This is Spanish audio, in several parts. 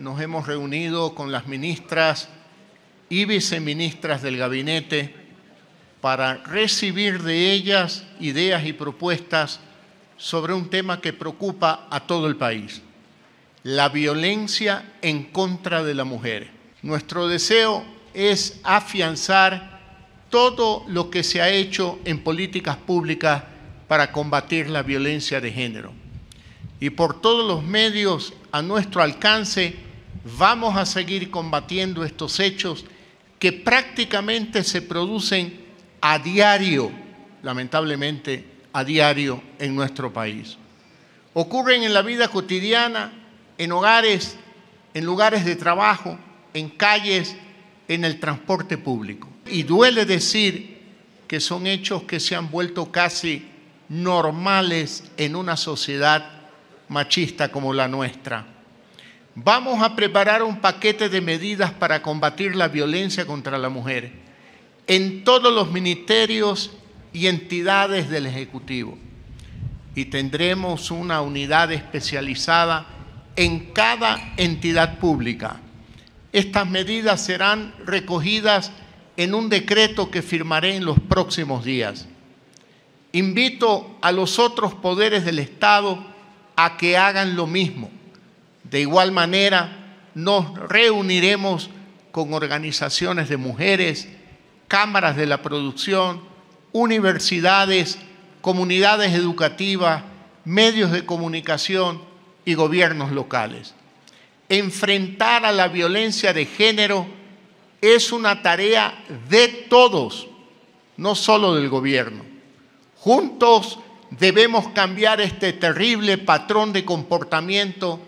nos hemos reunido con las ministras y viceministras del gabinete para recibir de ellas ideas y propuestas sobre un tema que preocupa a todo el país, la violencia en contra de la mujer. Nuestro deseo es afianzar todo lo que se ha hecho en políticas públicas para combatir la violencia de género. Y por todos los medios a nuestro alcance, vamos a seguir combatiendo estos hechos que prácticamente se producen a diario, lamentablemente a diario en nuestro país. Ocurren en la vida cotidiana, en hogares, en lugares de trabajo, en calles, en el transporte público. Y duele decir que son hechos que se han vuelto casi normales en una sociedad machista como la nuestra. Vamos a preparar un paquete de medidas para combatir la violencia contra la mujer en todos los ministerios y entidades del Ejecutivo. Y tendremos una unidad especializada en cada entidad pública. Estas medidas serán recogidas en un decreto que firmaré en los próximos días. Invito a los otros poderes del Estado a que hagan lo mismo de igual manera, nos reuniremos con organizaciones de mujeres, cámaras de la producción, universidades, comunidades educativas, medios de comunicación y gobiernos locales. Enfrentar a la violencia de género es una tarea de todos, no solo del gobierno. Juntos debemos cambiar este terrible patrón de comportamiento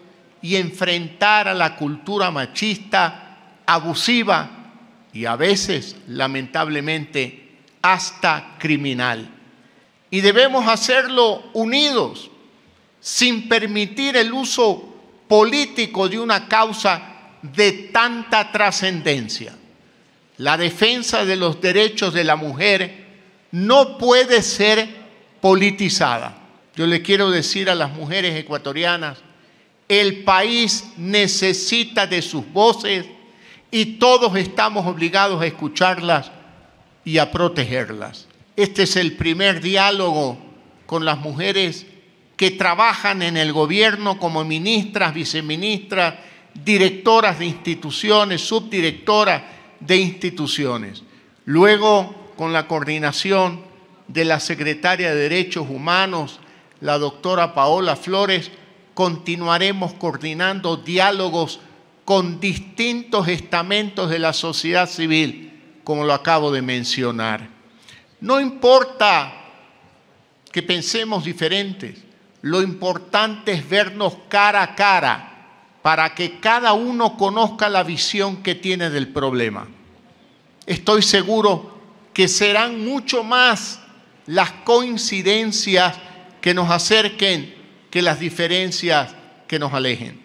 y enfrentar a la cultura machista, abusiva y a veces, lamentablemente, hasta criminal. Y debemos hacerlo unidos, sin permitir el uso político de una causa de tanta trascendencia. La defensa de los derechos de la mujer no puede ser politizada. Yo le quiero decir a las mujeres ecuatorianas el país necesita de sus voces y todos estamos obligados a escucharlas y a protegerlas. Este es el primer diálogo con las mujeres que trabajan en el gobierno como ministras, viceministras, directoras de instituciones, subdirectoras de instituciones. Luego, con la coordinación de la secretaria de Derechos Humanos, la doctora Paola Flores, continuaremos coordinando diálogos con distintos estamentos de la sociedad civil, como lo acabo de mencionar. No importa que pensemos diferentes, lo importante es vernos cara a cara para que cada uno conozca la visión que tiene del problema. Estoy seguro que serán mucho más las coincidencias que nos acerquen que las diferencias que nos alejen.